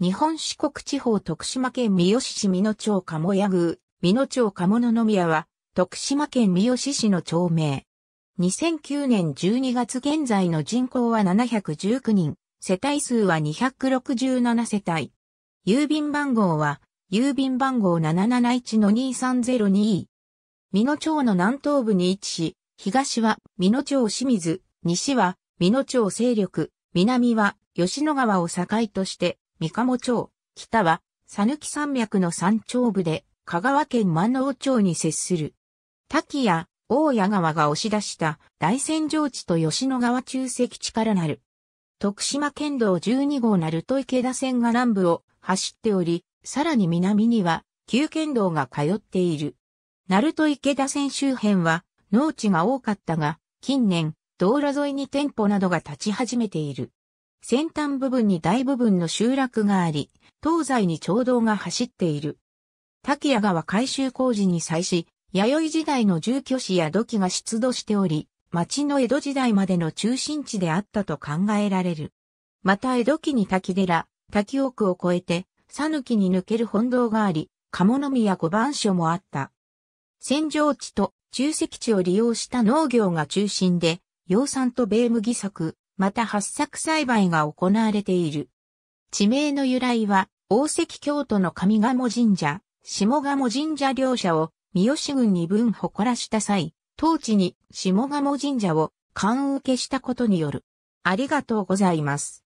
日本四国地方徳島県三好市美濃町鴨屋宮、美濃町鴨野宮は、徳島県三好市の町名。2009年12月現在の人口は719人、世帯数は267世帯。郵便番号は、郵便番号771-2302。美濃町の南東部に位置し、東は美濃町清水、西は美濃町勢力、南は吉野川を境として三鴨町、北は、さぬき山脈の山頂部で、香川県万能町に接する。滝や大谷川が押し出した大仙城地と吉野川中石地からなる。徳島県道12号鳴門池田線が南部を走っており、さらに南には旧県道が通っている。鳴門池田線周辺は農地が多かったが、近年、道路沿いに店舗などが立ち始めている。先端部分に大部分の集落があり、東西に町道が走っている。滝谷川改修工事に際し、弥生時代の住居史や土器が出土しており、町の江戸時代までの中心地であったと考えられる。また江戸期に滝寺、滝奥を越えて、佐抜に抜ける本堂があり、鴨宮五番所もあった。戦場地と中石地を利用した農業が中心で、養蚕と米麦作、また八作栽培が行われている。地名の由来は、大関京都の上賀茂神社、下賀茂神社両社を三好郡に分誇らした際、当地に下茂神社を勘受けしたことによる。ありがとうございます。